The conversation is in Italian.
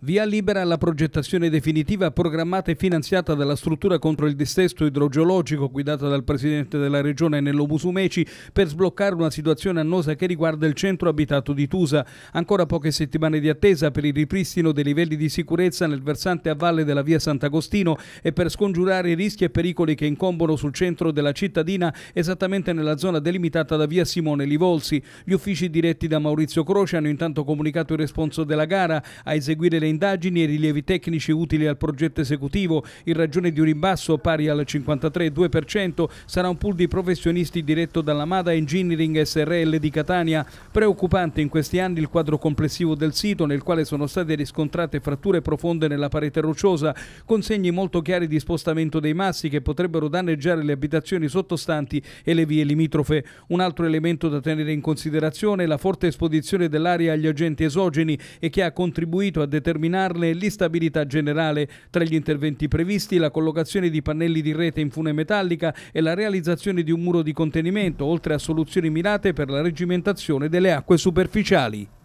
Via libera alla progettazione definitiva programmata e finanziata dalla struttura contro il dissesto idrogeologico guidata dal presidente della regione Nello Musumeci per sbloccare una situazione annosa che riguarda il centro abitato di Tusa. Ancora poche settimane di attesa per il ripristino dei livelli di sicurezza nel versante a valle della via Sant'Agostino e per scongiurare i rischi e pericoli che incombono sul centro della cittadina esattamente nella zona delimitata da via Simone Livolsi. Gli uffici diretti da Maurizio Croce hanno intanto comunicato il responso della gara a eseguire le indagini e rilievi tecnici utili al progetto esecutivo in ragione di un ribasso pari al 53,2% sarà un pool di professionisti diretto dalla Mada Engineering SRL di Catania. Preoccupante in questi anni il quadro complessivo del sito nel quale sono state riscontrate fratture profonde nella parete rocciosa con segni molto chiari di spostamento dei massi che potrebbero danneggiare le abitazioni sottostanti e le vie limitrofe. Un altro elemento da tenere in considerazione è la forte esposizione dell'area agli agenti esogeni e che ha contribuito a determinare determinarne l'instabilità generale. Tra gli interventi previsti la collocazione di pannelli di rete in fune metallica e la realizzazione di un muro di contenimento, oltre a soluzioni mirate per la reggimentazione delle acque superficiali.